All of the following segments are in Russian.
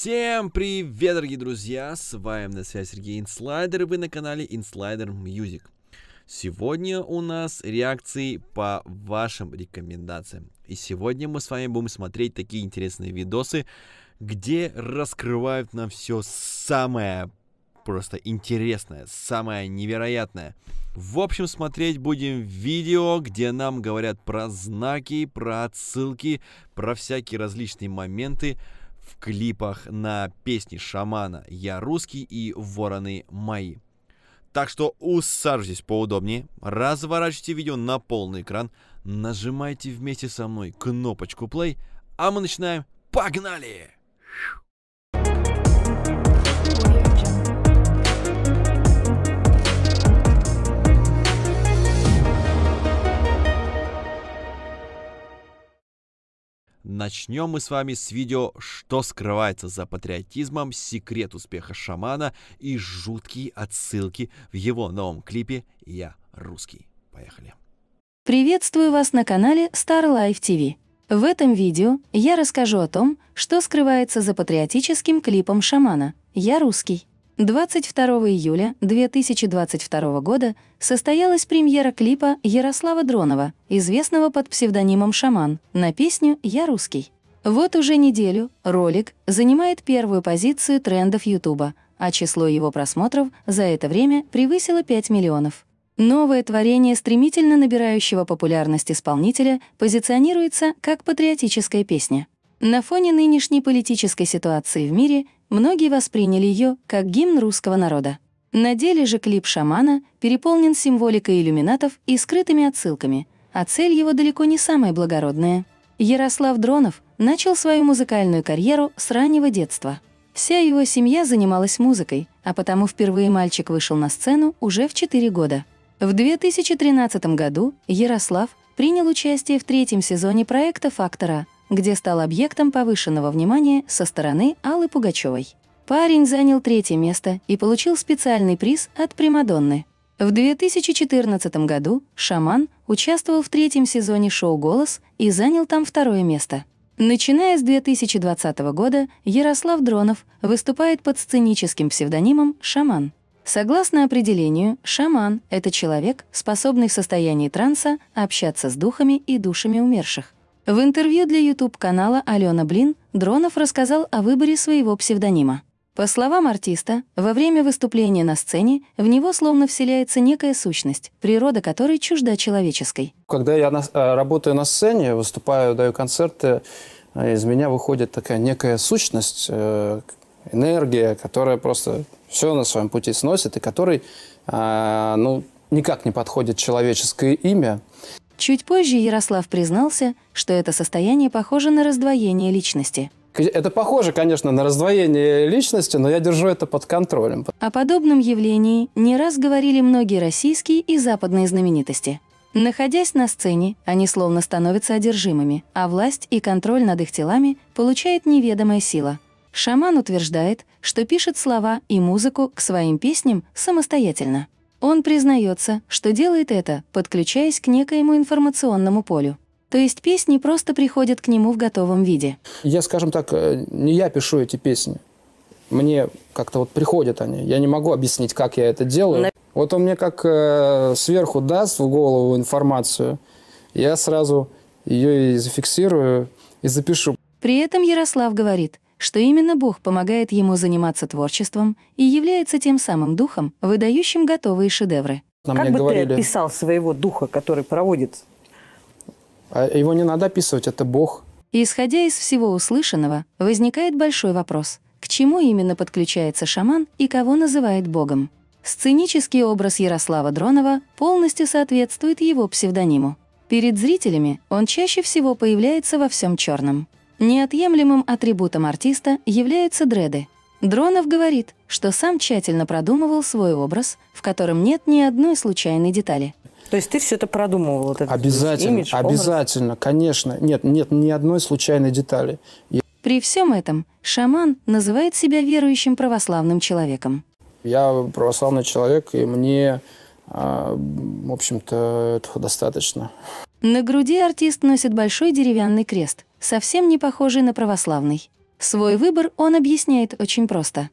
Всем привет, дорогие друзья! С вами на связи Сергей Инслайдер, и вы на канале Инслайдер Music. Сегодня у нас реакции по вашим рекомендациям. И сегодня мы с вами будем смотреть такие интересные видосы, где раскрывают нам все самое просто интересное, самое невероятное. В общем, смотреть будем видео, где нам говорят про знаки, про отсылки, про всякие различные моменты, в клипах на песни «Шамана», «Я русский» и «Вороны мои». Так что усаживайтесь поудобнее, разворачивайте видео на полный экран, нажимайте вместе со мной кнопочку play, а мы начинаем. Погнали! Начнем мы с вами с видео «Что скрывается за патриотизмом? Секрет успеха шамана» и жуткие отсылки в его новом клипе «Я русский». Поехали. Приветствую вас на канале Star Life TV. В этом видео я расскажу о том, что скрывается за патриотическим клипом шамана «Я русский». 22 июля 2022 года состоялась премьера клипа Ярослава Дронова, известного под псевдонимом «Шаман», на песню «Я русский». Вот уже неделю ролик занимает первую позицию трендов Ютуба, а число его просмотров за это время превысило 5 миллионов. Новое творение стремительно набирающего популярность исполнителя позиционируется как патриотическая песня. На фоне нынешней политической ситуации в мире Многие восприняли ее как гимн русского народа. На деле же клип «Шамана» переполнен символикой иллюминатов и скрытыми отсылками, а цель его далеко не самая благородная. Ярослав Дронов начал свою музыкальную карьеру с раннего детства. Вся его семья занималась музыкой, а потому впервые мальчик вышел на сцену уже в 4 года. В 2013 году Ярослав принял участие в третьем сезоне проекта «Фактора», где стал объектом повышенного внимания со стороны Аллы Пугачевой. Парень занял третье место и получил специальный приз от Примадонны. В 2014 году «Шаман» участвовал в третьем сезоне шоу «Голос» и занял там второе место. Начиная с 2020 года Ярослав Дронов выступает под сценическим псевдонимом «Шаман». Согласно определению, шаман — это человек, способный в состоянии транса общаться с духами и душами умерших. В интервью для YouTube-канала «Алена Блин» Дронов рассказал о выборе своего псевдонима. По словам артиста, во время выступления на сцене в него словно вселяется некая сущность, природа которой чужда человеческой. Когда я на, э, работаю на сцене, выступаю, даю концерты, э, из меня выходит такая некая сущность, э, энергия, которая просто все на своем пути сносит, и которой а, ну, никак не подходит человеческое имя. Чуть позже Ярослав признался, что это состояние похоже на раздвоение личности. Это похоже, конечно, на раздвоение личности, но я держу это под контролем. О подобном явлении не раз говорили многие российские и западные знаменитости. Находясь на сцене, они словно становятся одержимыми, а власть и контроль над их телами получает неведомая сила. Шаман утверждает, что пишет слова и музыку к своим песням самостоятельно. Он признается, что делает это, подключаясь к некоему информационному полю. То есть песни просто приходят к нему в готовом виде. Я, скажем так, э, не я пишу эти песни. Мне как-то вот приходят они. Я не могу объяснить, как я это делаю. Вот он мне как э, сверху даст в голову информацию, я сразу ее и зафиксирую, и запишу. При этом Ярослав говорит – что именно Бог помогает ему заниматься творчеством и является тем самым духом, выдающим готовые шедевры. Нам как бы говорили... ты описал своего духа, который проводит? А его не надо описывать, это Бог. Исходя из всего услышанного, возникает большой вопрос, к чему именно подключается шаман и кого называет Богом? Сценический образ Ярослава Дронова полностью соответствует его псевдониму. Перед зрителями он чаще всего появляется во всем черном. Неотъемлемым атрибутом артиста являются дреды. Дронов говорит, что сам тщательно продумывал свой образ, в котором нет ни одной случайной детали. То есть ты все это продумывал? Этот обязательно, имидж, обязательно, конечно. Нет, нет ни одной случайной детали. Я... При всем этом шаман называет себя верующим православным человеком. Я православный человек, и мне, а, в общем-то, этого достаточно. На груди артист носит большой деревянный крест – совсем не похожий на православный. Свой выбор он объясняет очень просто.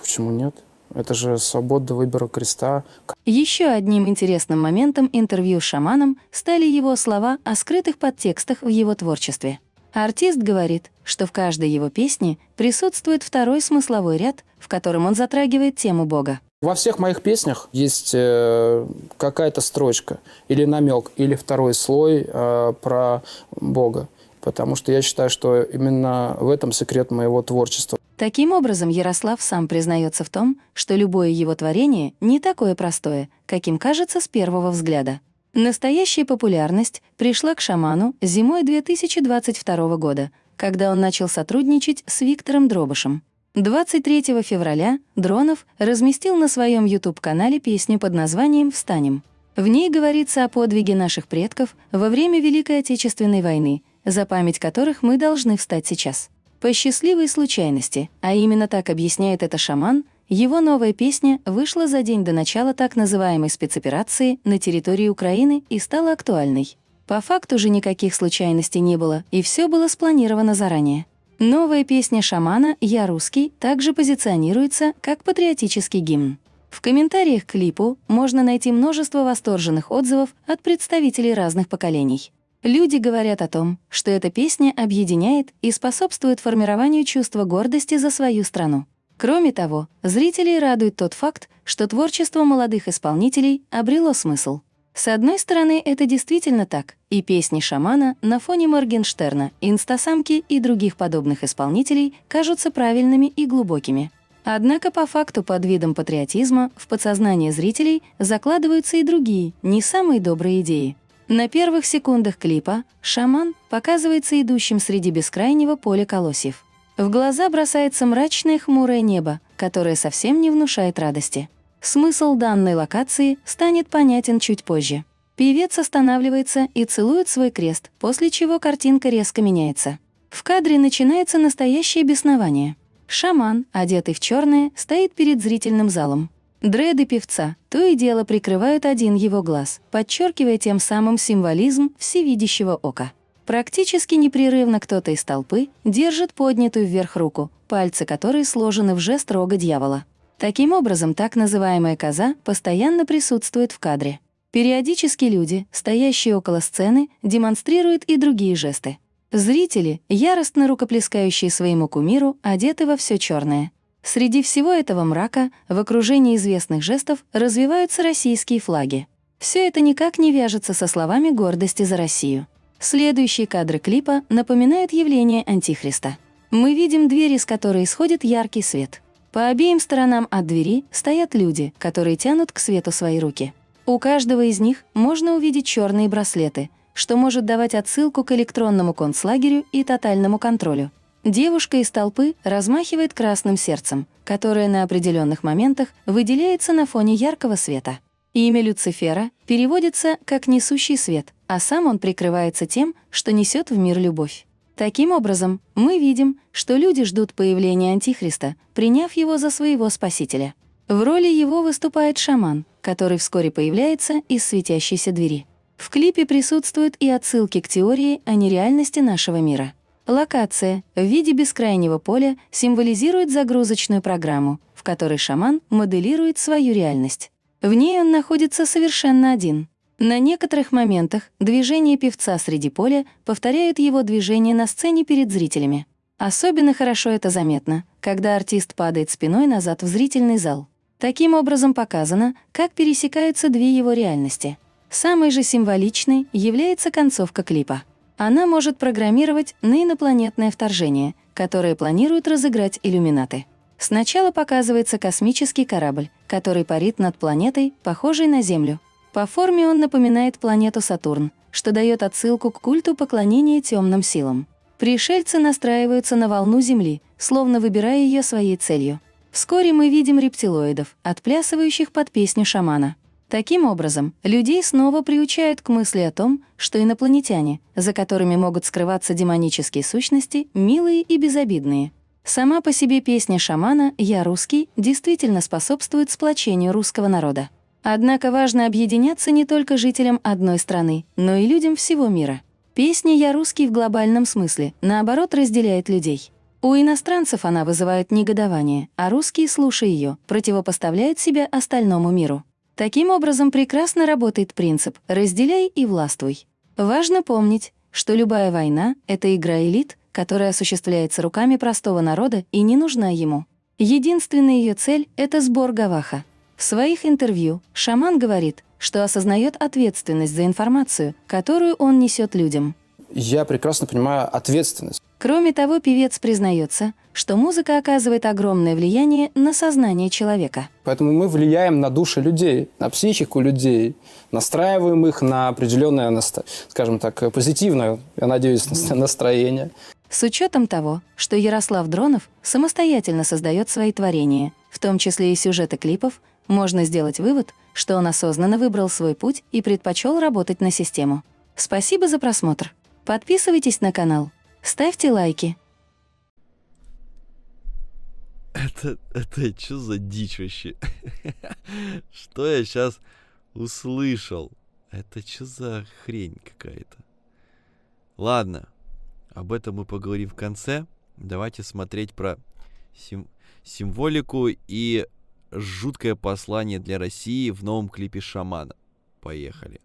Почему нет? Это же свобода выбора креста. Еще одним интересным моментом интервью с шаманом стали его слова о скрытых подтекстах в его творчестве. Артист говорит, что в каждой его песне присутствует второй смысловой ряд, в котором он затрагивает тему Бога. Во всех моих песнях есть э, какая-то строчка или намек, или второй слой э, про Бога потому что я считаю, что именно в этом секрет моего творчества. Таким образом, Ярослав сам признается в том, что любое его творение не такое простое, каким кажется с первого взгляда. Настоящая популярность пришла к шаману зимой 2022 года, когда он начал сотрудничать с Виктором Дробышем. 23 февраля Дронов разместил на своем YouTube-канале песню под названием «Встанем». В ней говорится о подвиге наших предков во время Великой Отечественной войны – за память которых мы должны встать сейчас. По счастливой случайности, а именно так объясняет это шаман, его новая песня вышла за день до начала так называемой спецоперации на территории Украины и стала актуальной. По факту же никаких случайностей не было, и все было спланировано заранее. Новая песня шамана «Я русский» также позиционируется как патриотический гимн. В комментариях к клипу можно найти множество восторженных отзывов от представителей разных поколений. Люди говорят о том, что эта песня объединяет и способствует формированию чувства гордости за свою страну. Кроме того, зрителей радует тот факт, что творчество молодых исполнителей обрело смысл. С одной стороны, это действительно так, и песни шамана на фоне Моргенштерна, инстасамки и других подобных исполнителей кажутся правильными и глубокими. Однако по факту под видом патриотизма в подсознание зрителей закладываются и другие, не самые добрые идеи — на первых секундах клипа шаман показывается идущим среди бескрайнего поля колосьев. В глаза бросается мрачное хмурое небо, которое совсем не внушает радости. Смысл данной локации станет понятен чуть позже. Певец останавливается и целует свой крест, после чего картинка резко меняется. В кадре начинается настоящее беснование. Шаман, одетый в черное, стоит перед зрительным залом. Дреды певца то и дело прикрывают один его глаз, подчеркивая тем самым символизм всевидящего ока. Практически непрерывно кто-то из толпы держит поднятую вверх руку, пальцы которой сложены в жест рога дьявола. Таким образом, так называемая коза постоянно присутствует в кадре. Периодически люди, стоящие около сцены, демонстрируют и другие жесты. Зрители, яростно рукоплескающие своему кумиру, одеты во все черное. Среди всего этого мрака в окружении известных жестов развиваются российские флаги. Все это никак не вяжется со словами гордости за Россию. Следующие кадры клипа напоминают явление Антихриста. Мы видим дверь, из которой исходит яркий свет. По обеим сторонам от двери стоят люди, которые тянут к свету свои руки. У каждого из них можно увидеть черные браслеты, что может давать отсылку к электронному концлагерю и тотальному контролю. Девушка из толпы размахивает красным сердцем, которое на определенных моментах выделяется на фоне яркого света. Имя Люцифера переводится как «несущий свет», а сам он прикрывается тем, что несет в мир любовь. Таким образом, мы видим, что люди ждут появления Антихриста, приняв его за своего спасителя. В роли его выступает шаман, который вскоре появляется из светящейся двери. В клипе присутствуют и отсылки к теории о нереальности нашего мира. Локация в виде бескрайнего поля символизирует загрузочную программу, в которой шаман моделирует свою реальность. В ней он находится совершенно один. На некоторых моментах движения певца среди поля повторяют его движение на сцене перед зрителями. Особенно хорошо это заметно, когда артист падает спиной назад в зрительный зал. Таким образом показано, как пересекаются две его реальности. Самой же символичной является концовка клипа — она может программировать на инопланетное вторжение, которое планируют разыграть иллюминаты. Сначала показывается космический корабль, который парит над планетой, похожей на Землю. По форме он напоминает планету Сатурн, что дает отсылку к культу поклонения темным силам. Пришельцы настраиваются на волну Земли, словно выбирая ее своей целью. Вскоре мы видим рептилоидов, отплясывающих под песню шамана. Таким образом, людей снова приучают к мысли о том, что инопланетяне, за которыми могут скрываться демонические сущности, милые и безобидные. Сама по себе песня шамана «Я русский» действительно способствует сплочению русского народа. Однако важно объединяться не только жителям одной страны, но и людям всего мира. Песня «Я русский» в глобальном смысле, наоборот, разделяет людей. У иностранцев она вызывает негодование, а русские, слушая ее, противопоставляют себя остальному миру. Таким образом прекрасно работает принцип «разделяй и властвуй». Важно помнить, что любая война — это игра элит, которая осуществляется руками простого народа и не нужна ему. Единственная ее цель — это сбор гаваха. В своих интервью шаман говорит, что осознает ответственность за информацию, которую он несет людям я прекрасно понимаю ответственность. Кроме того, певец признается, что музыка оказывает огромное влияние на сознание человека. Поэтому мы влияем на души людей, на психику людей, настраиваем их на определенное, скажем так, позитивное, я надеюсь, настроение. С учетом того, что Ярослав Дронов самостоятельно создает свои творения, в том числе и сюжеты клипов, можно сделать вывод, что он осознанно выбрал свой путь и предпочел работать на систему. Спасибо за просмотр. Подписывайтесь на канал, ставьте лайки. Это, это что за дичь вообще? Что я сейчас услышал? Это что за хрень какая-то? Ладно, об этом мы поговорим в конце. Давайте смотреть про сим символику и жуткое послание для России в новом клипе «Шамана». Поехали.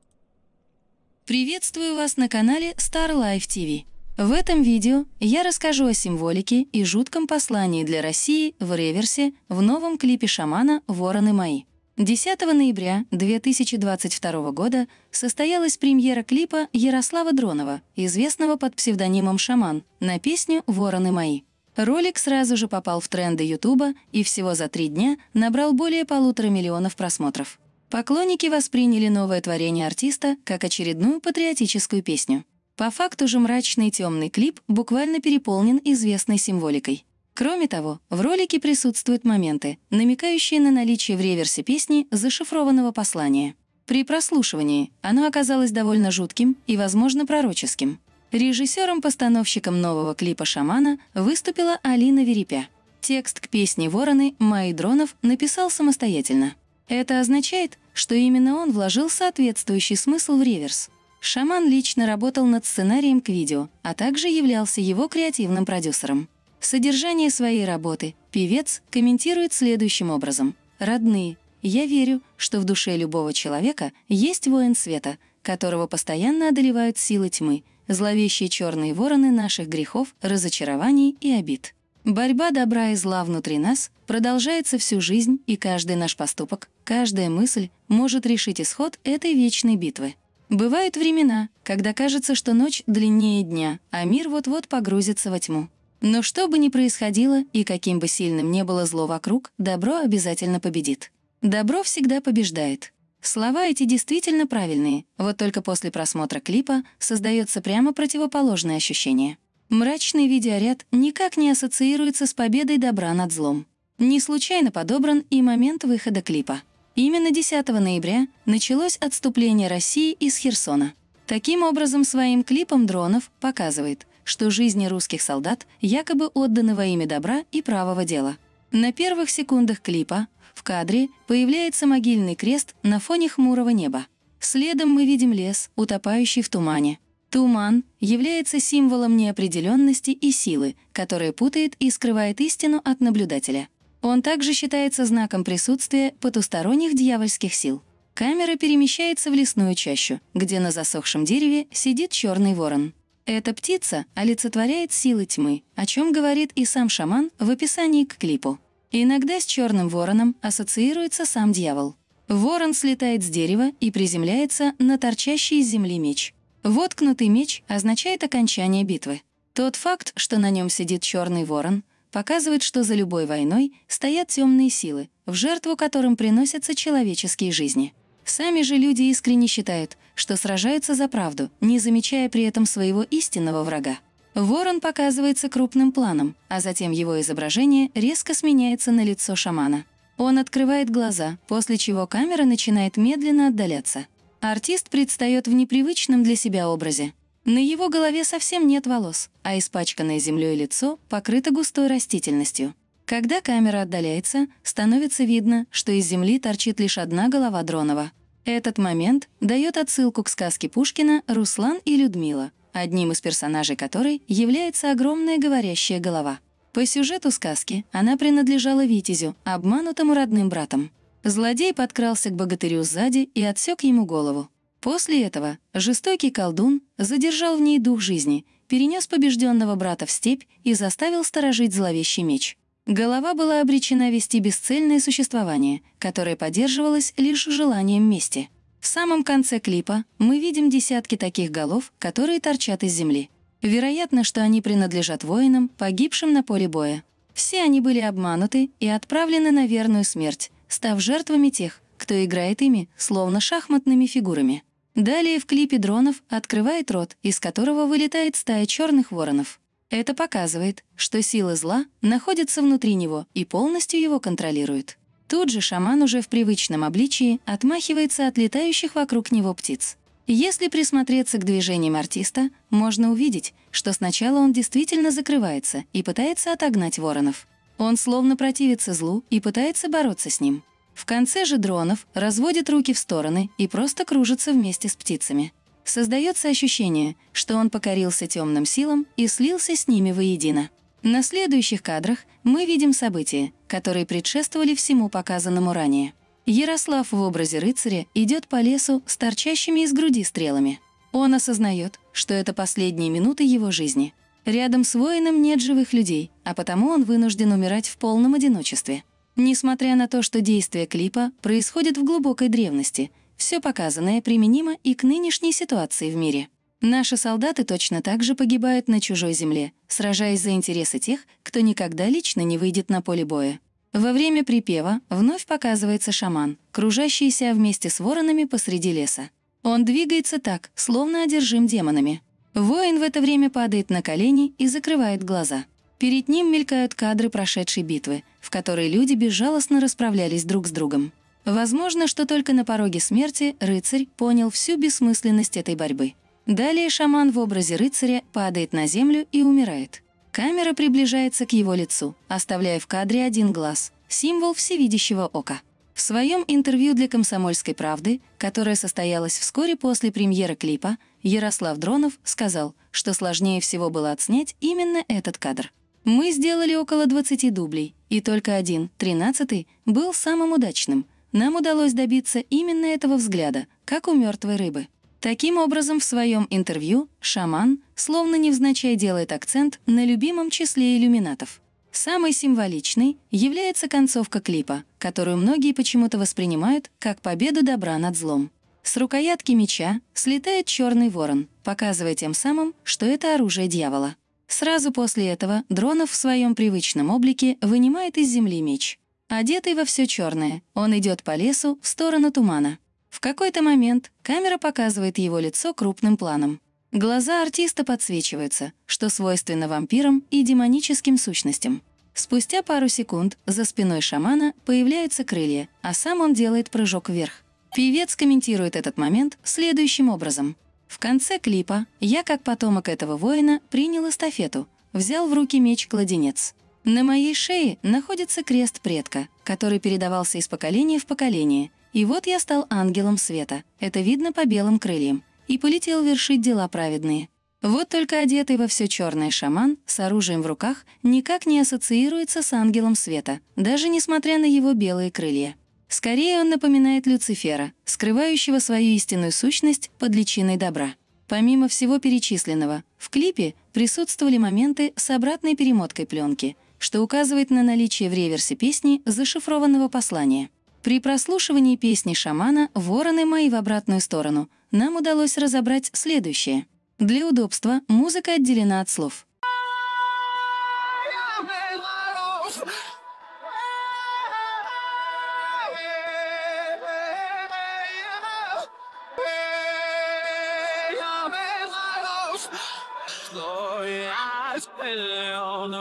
Приветствую вас на канале Star Life TV. В этом видео я расскажу о символике и жутком послании для России в реверсе в новом клипе шамана «Вороны мои». 10 ноября 2022 года состоялась премьера клипа Ярослава Дронова, известного под псевдонимом «Шаман», на песню «Вороны мои». Ролик сразу же попал в тренды Ютуба и всего за три дня набрал более полутора миллионов просмотров. Поклонники восприняли новое творение артиста как очередную патриотическую песню. По факту же мрачный темный клип буквально переполнен известной символикой. Кроме того, в ролике присутствуют моменты, намекающие на наличие в реверсе песни зашифрованного послания. При прослушивании оно оказалось довольно жутким и, возможно, пророческим. Режиссером-постановщиком нового клипа «Шамана» выступила Алина Верепя. Текст к песне «Вороны» Майдронов написал самостоятельно. Это означает, что именно он вложил соответствующий смысл в реверс. Шаман лично работал над сценарием к видео, а также являлся его креативным продюсером. Содержание своей работы певец комментирует следующим образом. «Родные, я верю, что в душе любого человека есть воин света, которого постоянно одолевают силы тьмы, зловещие черные вороны наших грехов, разочарований и обид». Борьба добра и зла внутри нас продолжается всю жизнь, и каждый наш поступок, каждая мысль может решить исход этой вечной битвы. Бывают времена, когда кажется, что ночь длиннее дня, а мир вот-вот погрузится во тьму. Но что бы ни происходило и каким бы сильным ни было зло вокруг, добро обязательно победит. Добро всегда побеждает. Слова эти действительно правильные, вот только после просмотра клипа создается прямо противоположное ощущение. Мрачный видеоряд никак не ассоциируется с победой добра над злом. Не случайно подобран и момент выхода клипа. Именно 10 ноября началось отступление России из Херсона. Таким образом, своим клипом Дронов показывает, что жизни русских солдат якобы отданы во имя добра и правого дела. На первых секундах клипа в кадре появляется могильный крест на фоне хмурого неба. Следом мы видим лес, утопающий в тумане. Туман является символом неопределенности и силы, которая путает и скрывает истину от наблюдателя. Он также считается знаком присутствия потусторонних дьявольских сил. Камера перемещается в лесную чащу, где на засохшем дереве сидит черный ворон. Эта птица олицетворяет силы тьмы, о чем говорит и сам шаман в описании к клипу. Иногда с черным вороном ассоциируется сам дьявол. Ворон слетает с дерева и приземляется на торчащий из земли меч – Воткнутый меч означает окончание битвы. Тот факт, что на нем сидит черный ворон, показывает, что за любой войной стоят темные силы, в жертву которым приносятся человеческие жизни. Сами же люди искренне считают, что сражаются за правду, не замечая при этом своего истинного врага. Ворон показывается крупным планом, а затем его изображение резко сменяется на лицо шамана. Он открывает глаза, после чего камера начинает медленно отдаляться. Артист предстает в непривычном для себя образе. На его голове совсем нет волос, а испачканное землей лицо покрыто густой растительностью. Когда камера отдаляется, становится видно, что из земли торчит лишь одна голова Дронова. Этот момент дает отсылку к сказке Пушкина «Руслан и Людмила», одним из персонажей которой является огромная говорящая голова. По сюжету сказки она принадлежала Витязю, обманутому родным братом. Злодей подкрался к богатырю сзади и отсек ему голову. После этого жестокий колдун задержал в ней дух жизни, перенес побежденного брата в степь и заставил сторожить зловещий меч. Голова была обречена вести бесцельное существование, которое поддерживалось лишь желанием мести. В самом конце клипа мы видим десятки таких голов, которые торчат из земли. Вероятно, что они принадлежат воинам, погибшим на поле боя. Все они были обмануты и отправлены на верную смерть, став жертвами тех, кто играет ими, словно шахматными фигурами. Далее в клипе дронов открывает рот, из которого вылетает стая черных воронов. Это показывает, что сила зла находится внутри него и полностью его контролирует. Тут же шаман уже в привычном обличии отмахивается от летающих вокруг него птиц. Если присмотреться к движениям артиста, можно увидеть, что сначала он действительно закрывается и пытается отогнать воронов. Он словно противится злу и пытается бороться с ним. В конце же дронов разводит руки в стороны и просто кружится вместе с птицами. Создается ощущение, что он покорился темным силам и слился с ними воедино. На следующих кадрах мы видим события, которые предшествовали всему показанному ранее. Ярослав в образе рыцаря идет по лесу с торчащими из груди стрелами. Он осознает, что это последние минуты его жизни – Рядом с воином нет живых людей, а потому он вынужден умирать в полном одиночестве. Несмотря на то, что действие клипа происходит в глубокой древности, все показанное применимо и к нынешней ситуации в мире. Наши солдаты точно так же погибают на чужой земле, сражаясь за интересы тех, кто никогда лично не выйдет на поле боя. Во время припева вновь показывается шаман, кружащийся вместе с воронами посреди леса. Он двигается так, словно одержим демонами. Воин в это время падает на колени и закрывает глаза. Перед ним мелькают кадры прошедшей битвы, в которой люди безжалостно расправлялись друг с другом. Возможно, что только на пороге смерти рыцарь понял всю бессмысленность этой борьбы. Далее шаман в образе рыцаря падает на землю и умирает. Камера приближается к его лицу, оставляя в кадре один глаз – символ всевидящего ока. В своем интервью для «Комсомольской правды», которое состоялось вскоре после премьеры клипа, Ярослав Дронов сказал, что сложнее всего было отснять именно этот кадр. «Мы сделали около 20 дублей, и только один, тринадцатый, был самым удачным. Нам удалось добиться именно этого взгляда, как у мертвой рыбы». Таким образом, в своем интервью «Шаман» словно невзначай делает акцент на любимом числе иллюминатов — Самой символичной является концовка клипа, которую многие почему-то воспринимают как победу добра над злом. С рукоятки меча слетает черный ворон, показывая тем самым, что это оружие дьявола. Сразу после этого Дронов в своем привычном облике вынимает из земли меч. Одетый во все черное, он идет по лесу в сторону тумана. В какой-то момент камера показывает его лицо крупным планом. Глаза артиста подсвечиваются, что свойственно вампирам и демоническим сущностям. Спустя пару секунд за спиной шамана появляются крылья, а сам он делает прыжок вверх. Певец комментирует этот момент следующим образом. В конце клипа я, как потомок этого воина, принял эстафету, взял в руки меч-кладенец. На моей шее находится крест предка, который передавался из поколения в поколение. И вот я стал ангелом света. Это видно по белым крыльям. И полетел вершить дела праведные. Вот только одетый во все черный шаман с оружием в руках никак не ассоциируется с ангелом света, даже несмотря на его белые крылья. Скорее он напоминает Люцифера, скрывающего свою истинную сущность под личиной добра. Помимо всего перечисленного, в клипе присутствовали моменты с обратной перемоткой пленки, что указывает на наличие в реверсе песни зашифрованного послания. При прослушивании песни шамана «Вороны мои в обратную сторону» нам удалось разобрать следующее. Для удобства музыка отделена от слов.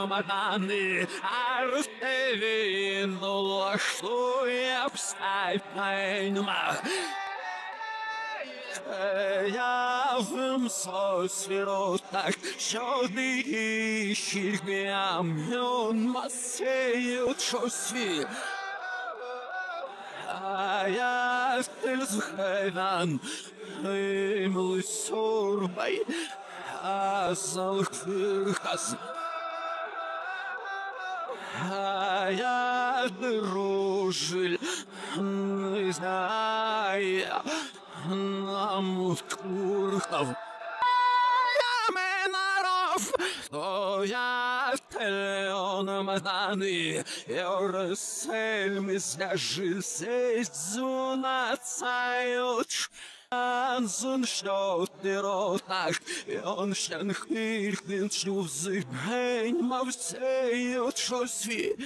Маданы, Разом со сироток чорний хільмям Ён масею чосі А я стельзхайнан Им лысурбай Азал хырхас А я дружиль Не знаю нам курхов. Яменаров, то я теленом даны, Евросельм из жизнь зуна цайлч. Анзун шот диротах, он шанхирдин шлюзы гэнь мавсеют шосви.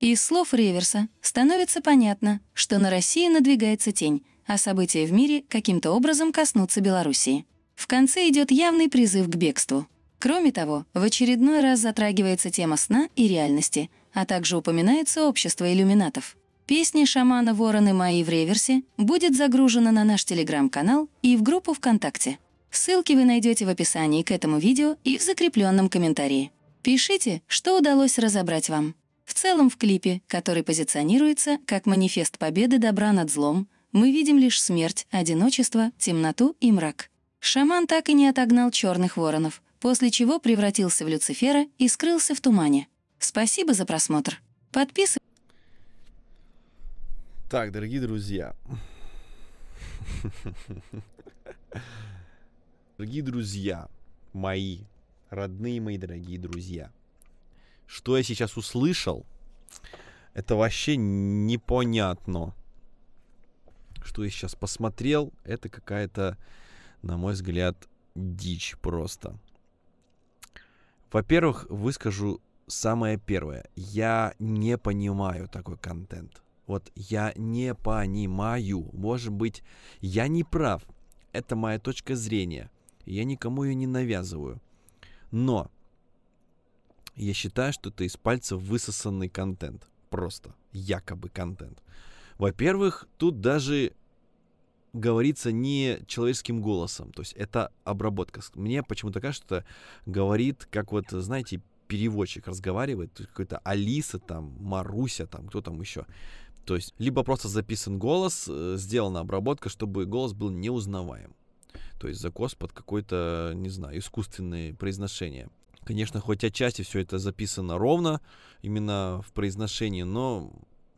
Из слов реверса становится понятно, что на Россию надвигается тень, а события в мире каким-то образом коснутся Белоруссии. В конце идет явный призыв к бегству. Кроме того, в очередной раз затрагивается тема сна и реальности, а также упоминается общество иллюминатов. Песня шамана «Вороны мои» в реверсе будет загружена на наш телеграм-канал и в группу ВКонтакте. Ссылки вы найдете в описании к этому видео и в закрепленном комментарии. Пишите, что удалось разобрать вам. В целом в клипе, который позиционируется как манифест победы добра над злом, мы видим лишь смерть, одиночество, темноту и мрак. Шаман так и не отогнал черных воронов, после чего превратился в Люцифера и скрылся в тумане. Спасибо за просмотр. Подписывайтесь. Так, дорогие друзья. Дорогие друзья, мои, родные мои дорогие друзья, что я сейчас услышал, это вообще непонятно что я сейчас посмотрел, это какая-то, на мой взгляд, дичь просто. Во-первых, выскажу самое первое. Я не понимаю такой контент. Вот я не понимаю. Может быть, я не прав. Это моя точка зрения. Я никому ее не навязываю. Но я считаю, что это из пальца высосанный контент. Просто якобы контент. Во-первых, тут даже говорится не человеческим голосом, то есть это обработка. Мне почему-то кажется, что говорит, как вот, знаете, переводчик разговаривает, какой-то Алиса там, Маруся там, кто там еще. То есть либо просто записан голос, э, сделана обработка, чтобы голос был неузнаваем. То есть закос под какое-то, не знаю, искусственное произношение. Конечно, хоть отчасти все это записано ровно, именно в произношении, но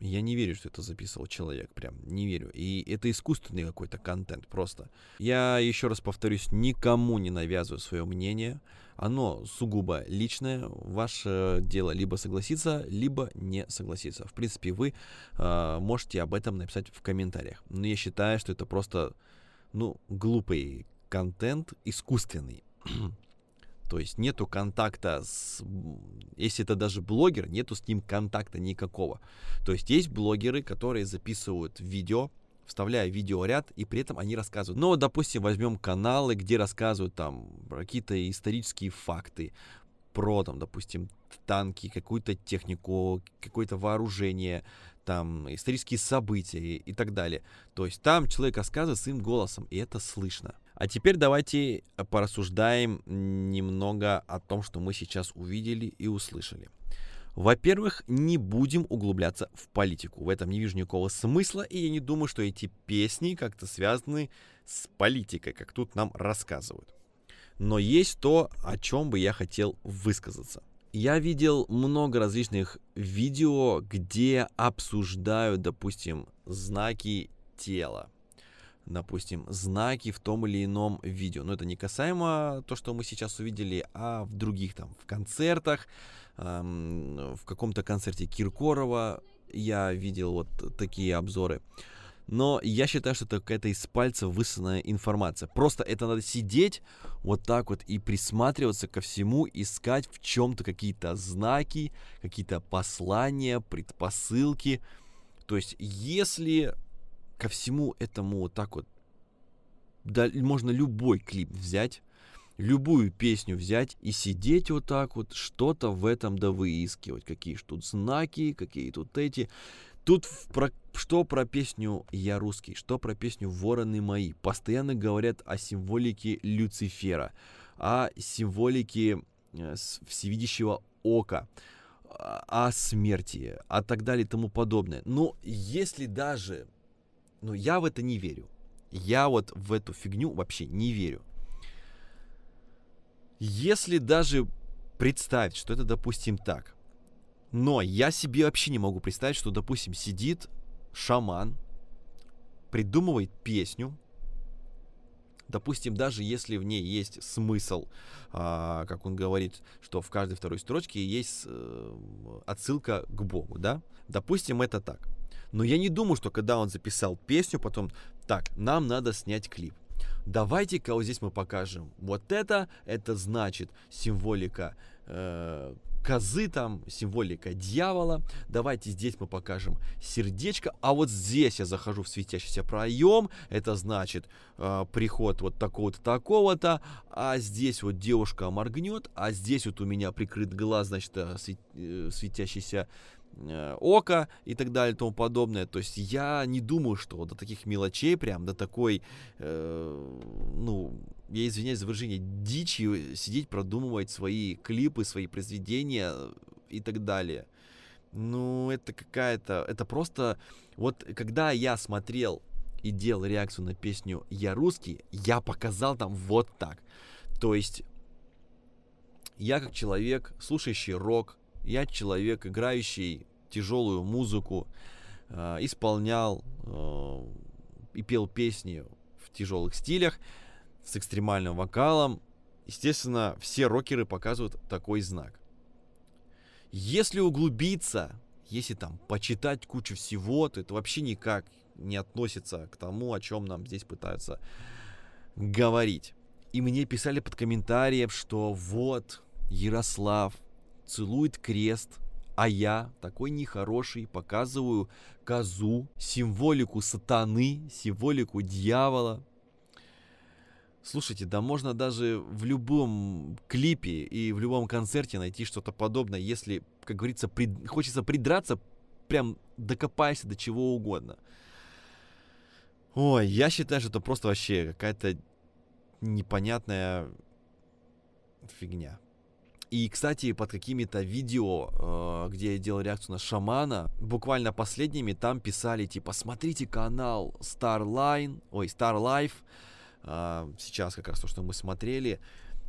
я не верю, что это записывал человек, прям не верю. И это искусственный какой-то контент просто. Я еще раз повторюсь, никому не навязываю свое мнение. Оно сугубо личное. Ваше дело либо согласиться, либо не согласиться. В принципе, вы э, можете об этом написать в комментариях. Но я считаю, что это просто, ну, глупый контент, искусственный. То есть нету контакта с... Если это даже блогер, нету с ним контакта никакого. То есть есть блогеры, которые записывают видео, вставляя видеоряд, и при этом они рассказывают. Но, ну, допустим, возьмем каналы, где рассказывают там какие-то исторические факты про, там, допустим, танки, какую-то технику, какое-то вооружение, там, исторические события и, и так далее. То есть там человек рассказывает своим голосом, и это слышно. А теперь давайте порассуждаем немного о том, что мы сейчас увидели и услышали. Во-первых, не будем углубляться в политику. В этом не вижу никакого смысла, и я не думаю, что эти песни как-то связаны с политикой, как тут нам рассказывают. Но есть то, о чем бы я хотел высказаться. Я видел много различных видео, где обсуждают, допустим, знаки тела допустим, знаки в том или ином видео. Но это не касаемо то, что мы сейчас увидели, а в других там, в концертах, эм, в каком-то концерте Киркорова я видел вот такие обзоры. Но я считаю, что это какая-то из пальца высанная информация. Просто это надо сидеть вот так вот и присматриваться ко всему, искать в чем-то какие-то знаки, какие-то послания, предпосылки. То есть, если ко всему этому вот так вот, да, можно любой клип взять, любую песню взять и сидеть вот так вот, что-то в этом да выискивать, какие ж тут знаки, какие тут эти. Тут про, что про песню «Я русский», что про песню «Вороны мои». Постоянно говорят о символике Люцифера, о символике э, всевидящего ока, о смерти, а так далее и тому подобное. Но если даже но я в это не верю. Я вот в эту фигню вообще не верю. Если даже представить, что это, допустим, так. Но я себе вообще не могу представить, что, допустим, сидит шаман, придумывает песню, Допустим, даже если в ней есть смысл, а, как он говорит, что в каждой второй строчке есть э, отсылка к Богу, да? Допустим, это так. Но я не думаю, что когда он записал песню, потом, так, нам надо снять клип. Давайте-ка вот здесь мы покажем. Вот это, это значит символика э, козы там, символика дьявола. Давайте здесь мы покажем сердечко. А вот здесь я захожу в светящийся проем. Это значит э, приход вот такого-то, такого-то. А здесь вот девушка моргнет. А здесь вот у меня прикрыт глаз, значит, э, э светящийся Э, Око и так далее и тому подобное. То есть я не думаю, что до таких мелочей, прям до такой, э, ну, я извиняюсь за выражение, дичи сидеть, продумывать свои клипы, свои произведения и так далее. Ну, это какая-то, это просто, вот когда я смотрел и делал реакцию на песню «Я русский», я показал там вот так. То есть я как человек, слушающий рок, я человек, играющий тяжелую музыку, э, исполнял э, и пел песни в тяжелых стилях, с экстремальным вокалом. Естественно, все рокеры показывают такой знак. Если углубиться, если там почитать кучу всего, то это вообще никак не относится к тому, о чем нам здесь пытаются говорить. И мне писали под комментарием, что вот, Ярослав, целует крест, а я, такой нехороший, показываю козу, символику сатаны, символику дьявола. Слушайте, да можно даже в любом клипе и в любом концерте найти что-то подобное, если, как говорится, прид... хочется придраться, прям докопайся до чего угодно. Ой, я считаю, что это просто вообще какая-то непонятная фигня. И, кстати, под какими-то видео, э, где я делал реакцию на шамана, буквально последними там писали, типа, смотрите канал Starline, ой, Starlife, а, сейчас как раз то, что мы смотрели.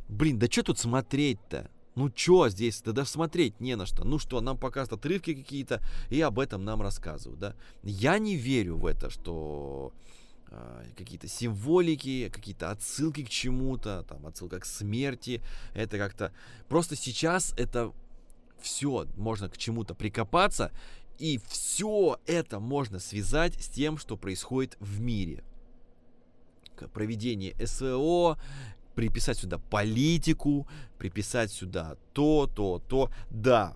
Блин, да что тут смотреть-то? Ну что здесь, да даже смотреть не на что. Ну что, нам показывают отрывки какие-то, и об этом нам рассказывают, да. Я не верю в это, что а, какие-то символики, какие-то отсылки к чему-то, там отсылка к смерти. Это как-то просто сейчас это все можно к чему-то прикопаться, и все это можно связать с тем, что происходит в мире. Проведение СВО, приписать сюда политику, приписать сюда то, то, то. Да,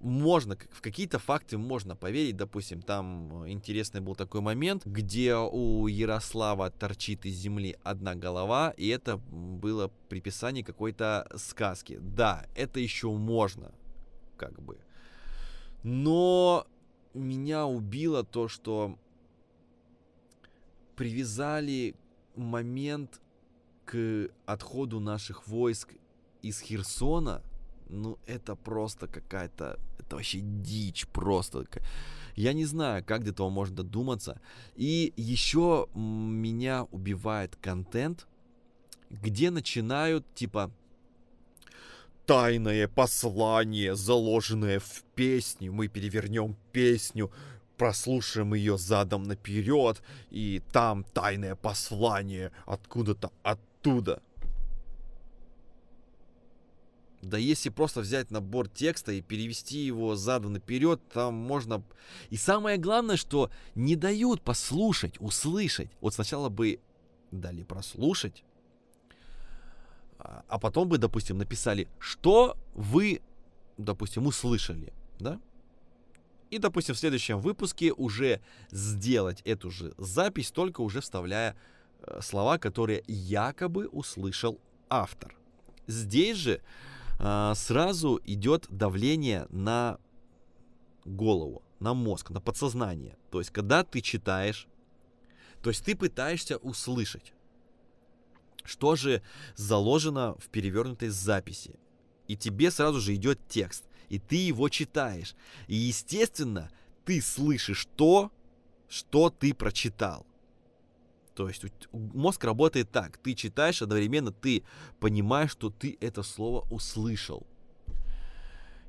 можно, в какие-то факты можно поверить. Допустим, там интересный был такой момент, где у Ярослава торчит из земли одна голова, и это было приписание какой-то сказки. Да, это еще можно, как бы. Но меня убило то, что привязали момент к отходу наших войск из Херсона, ну это просто какая-то это вообще дичь просто. Я не знаю, как до этого можно додуматься. И еще меня убивает контент, где начинают, типа, тайное послание, заложенное в песню. Мы перевернем песню, прослушаем ее задом наперед, и там тайное послание откуда-то оттуда. Да если просто взять набор текста и перевести его задом наперед, там можно... И самое главное, что не дают послушать, услышать. Вот сначала бы дали прослушать, а, а потом бы, допустим, написали, что вы, допустим, услышали, да? И, допустим, в следующем выпуске уже сделать эту же запись, только уже вставляя э, слова, которые якобы услышал автор. Здесь же а, сразу идет давление на голову, на мозг, на подсознание. То есть, когда ты читаешь, то есть ты пытаешься услышать, что же заложено в перевернутой записи. И тебе сразу же идет текст, и ты его читаешь. И, естественно, ты слышишь то, что ты прочитал. То есть мозг работает так. Ты читаешь, одновременно ты понимаешь, что ты это слово услышал.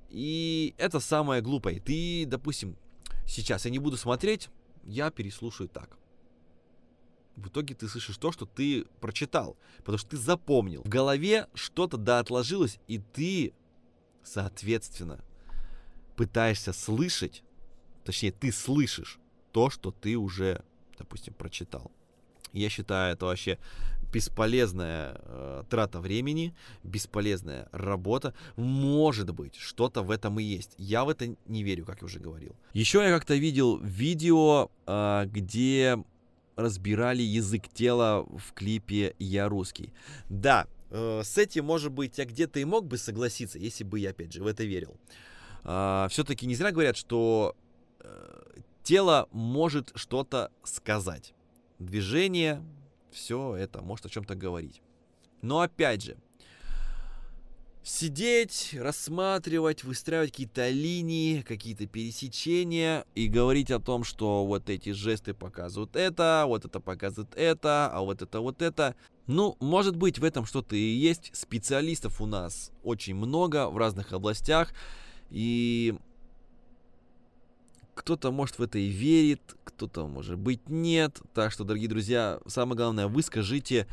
И это самое глупое. Ты, допустим, сейчас я не буду смотреть, я переслушаю так. В итоге ты слышишь то, что ты прочитал, потому что ты запомнил. В голове что-то да отложилось, и ты, соответственно, пытаешься слышать, точнее, ты слышишь то, что ты уже, допустим, прочитал. Я считаю, это вообще бесполезная э, трата времени, бесполезная работа. Может быть, что-то в этом и есть. Я в это не верю, как я уже говорил. Еще я как-то видел видео, э, где разбирали язык тела в клипе «Я русский». Да, э, с этим, может быть, я где-то и мог бы согласиться, если бы я, опять же, в это верил. Э, а, все-таки не зря говорят, что э, тело может что-то сказать движение, все это может о чем-то говорить. Но опять же, сидеть, рассматривать, выстраивать какие-то линии, какие-то пересечения и говорить о том, что вот эти жесты показывают это, вот это показывает это, а вот это вот это. Ну, может быть, в этом что-то и есть. Специалистов у нас очень много в разных областях. И кто-то, может, в это и верит, кто-то, может быть, нет. Так что, дорогие друзья, самое главное, вы скажите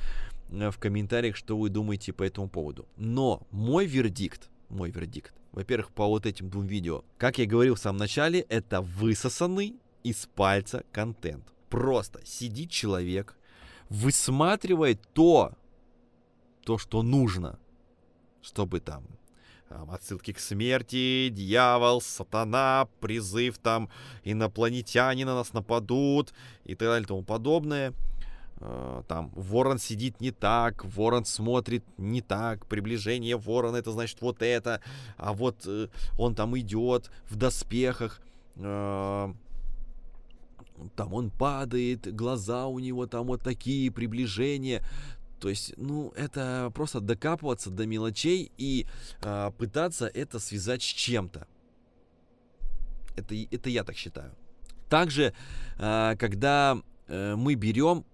э, в комментариях, что вы думаете по этому поводу. Но мой вердикт, мой вердикт, во-первых, по вот этим двум видео, как я говорил в самом начале, это высосанный из пальца контент. Просто сидит человек, высматривает то, то, что нужно, чтобы там отсылки к смерти, дьявол, сатана, призыв там инопланетяне на нас нападут и так далее и тому подобное. Э, там ворон сидит не так, ворон смотрит не так, приближение ворона это значит вот это, а вот э, он там идет в доспехах, э, там он падает, глаза у него там вот такие, приближения. То есть, ну, это просто докапываться до мелочей и э, пытаться это связать с чем-то. Это, это я так считаю. Также, э, когда э, мы берем,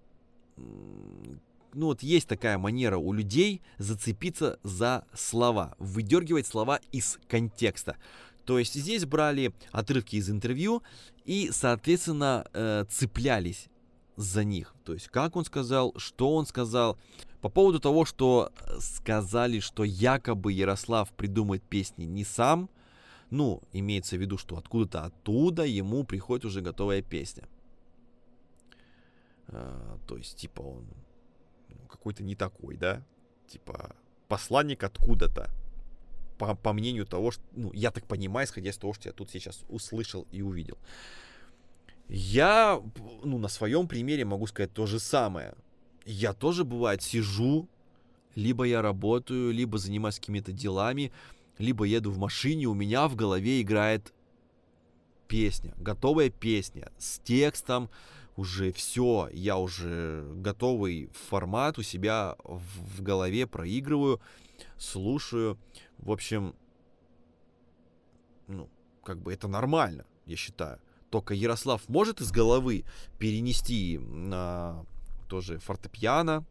ну вот есть такая манера у людей зацепиться за слова, выдергивать слова из контекста. То есть здесь брали отрывки из интервью и, соответственно, э, цеплялись за них. То есть, как он сказал, что он сказал. По поводу того, что э, сказали, что якобы Ярослав придумает песни не сам, ну, имеется в виду, что откуда-то оттуда ему приходит уже готовая песня. А, то есть, типа, он ну, какой-то не такой, да? Типа, посланник откуда-то. По, по мнению того, что, ну, я так понимаю, исходя из того, что я тут сейчас услышал и увидел. Я, ну, на своем примере могу сказать то же самое. Я тоже, бывает, сижу, либо я работаю, либо занимаюсь какими-то делами, либо еду в машине, у меня в голове играет песня, готовая песня с текстом, уже все, я уже готовый формат у себя в голове проигрываю, слушаю. В общем, ну, как бы это нормально, я считаю. Только Ярослав может из головы перенести на тоже фортепиано,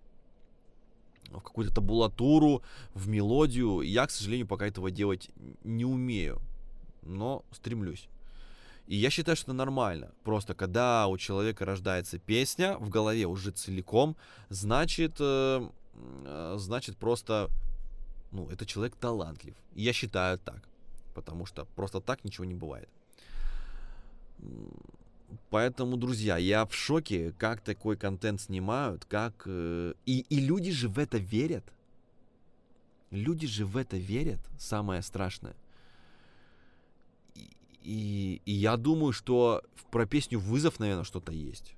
в какую-то табулатуру, в мелодию. Я, к сожалению, пока этого делать не умею, но стремлюсь. И я считаю, что это нормально. Просто когда у человека рождается песня в голове уже целиком, значит, э, значит просто, ну, это человек талантлив. я считаю так, потому что просто так ничего не бывает. Поэтому, друзья, я в шоке, как такой контент снимают, как... Э, и, и люди же в это верят. Люди же в это верят, самое страшное. И, и, и я думаю, что про песню «Вызов», наверное, что-то есть.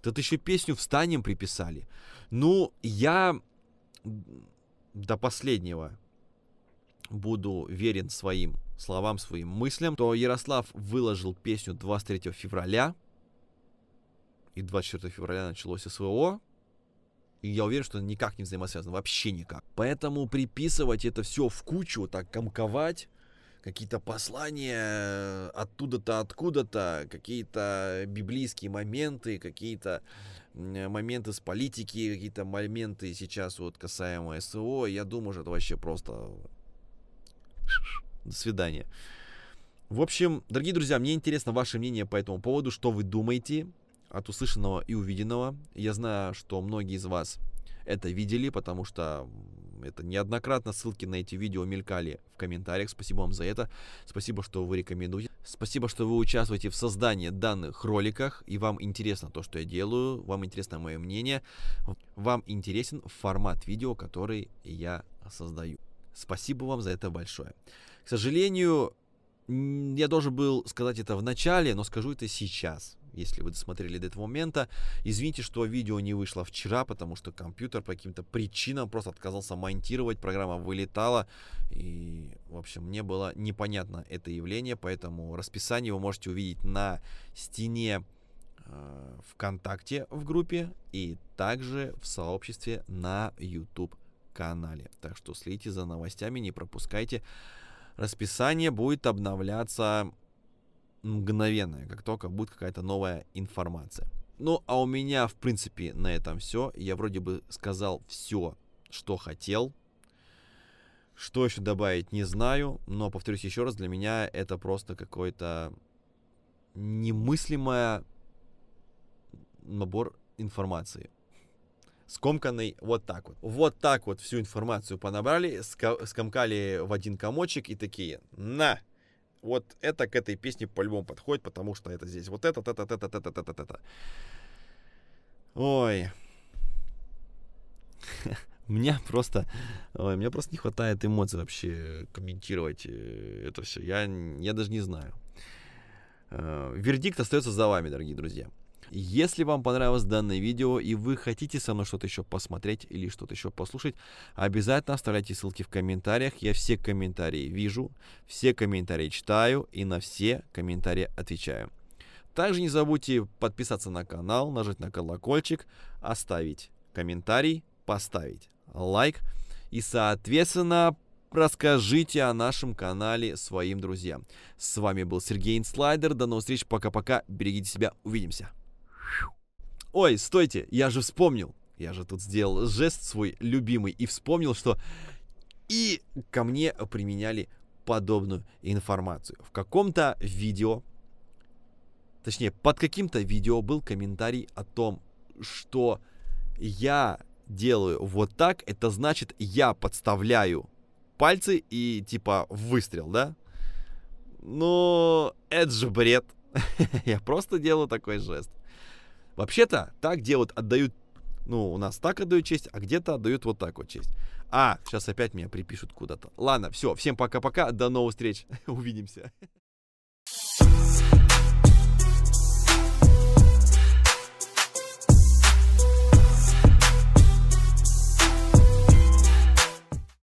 Тут еще песню «Встанем» приписали. Ну, я до последнего буду верен своим словам, своим мыслям, то Ярослав выложил песню 23 февраля, и 24 февраля началось СВО, и я уверен, что никак не взаимосвязано, вообще никак. Поэтому приписывать это все в кучу, так комковать, какие-то послания оттуда-то, откуда-то, какие-то библейские моменты, какие-то моменты с политики, какие-то моменты сейчас вот касаемо СВО, я думаю, что это вообще просто... До свидания. В общем, дорогие друзья, мне интересно ваше мнение по этому поводу, что вы думаете от услышанного и увиденного. Я знаю, что многие из вас это видели, потому что это неоднократно ссылки на эти видео мелькали в комментариях. Спасибо вам за это. Спасибо, что вы рекомендуете. Спасибо, что вы участвуете в создании данных роликах. И вам интересно то, что я делаю. Вам интересно мое мнение. Вам интересен формат видео, который я создаю. Спасибо вам за это большое. К сожалению, я должен был сказать это в начале, но скажу это сейчас. Если вы досмотрели до этого момента, извините, что видео не вышло вчера, потому что компьютер по каким-то причинам просто отказался монтировать, программа вылетала, и, в общем, мне было непонятно это явление, поэтому расписание вы можете увидеть на стене э, ВКонтакте в группе и также в сообществе на YouTube канале. Так что следите за новостями, не пропускайте расписание будет обновляться мгновенно, как только будет какая-то новая информация. Ну, а у меня, в принципе, на этом все. Я вроде бы сказал все, что хотел. Что еще добавить, не знаю. Но, повторюсь еще раз, для меня это просто какой-то немыслимый набор информации скомканный вот так вот. Вот так вот всю информацию понабрали, скомкали в один комочек и такие, на, вот это к этой песне по-любому подходит, потому что это здесь вот это, это, это, это, это, это, это, это. Ой. мне просто, ой, мне просто не хватает эмоций вообще комментировать э, это все. Я, я даже не знаю. Э, вердикт остается за вами, дорогие друзья. Если вам понравилось данное видео и вы хотите со мной что-то еще посмотреть или что-то еще послушать, обязательно оставляйте ссылки в комментариях. Я все комментарии вижу, все комментарии читаю и на все комментарии отвечаю. Также не забудьте подписаться на канал, нажать на колокольчик, оставить комментарий, поставить лайк и, соответственно, расскажите о нашем канале своим друзьям. С вами был Сергей Инслайдер. До новых встреч. Пока-пока. Берегите себя. Увидимся. Ой, стойте, я же вспомнил. Я же тут сделал жест свой любимый и вспомнил, что и ко мне применяли подобную информацию. В каком-то видео, точнее, под каким-то видео был комментарий о том, что я делаю вот так, это значит, я подставляю пальцы и типа выстрел, да? Ну, это же бред. я просто делаю такой жест. Вообще-то так делают, отдают, ну, у нас так отдают честь, а где-то отдают вот так вот честь. А, сейчас опять меня припишут куда-то. Ладно, все, всем пока-пока, до новых встреч, увидимся.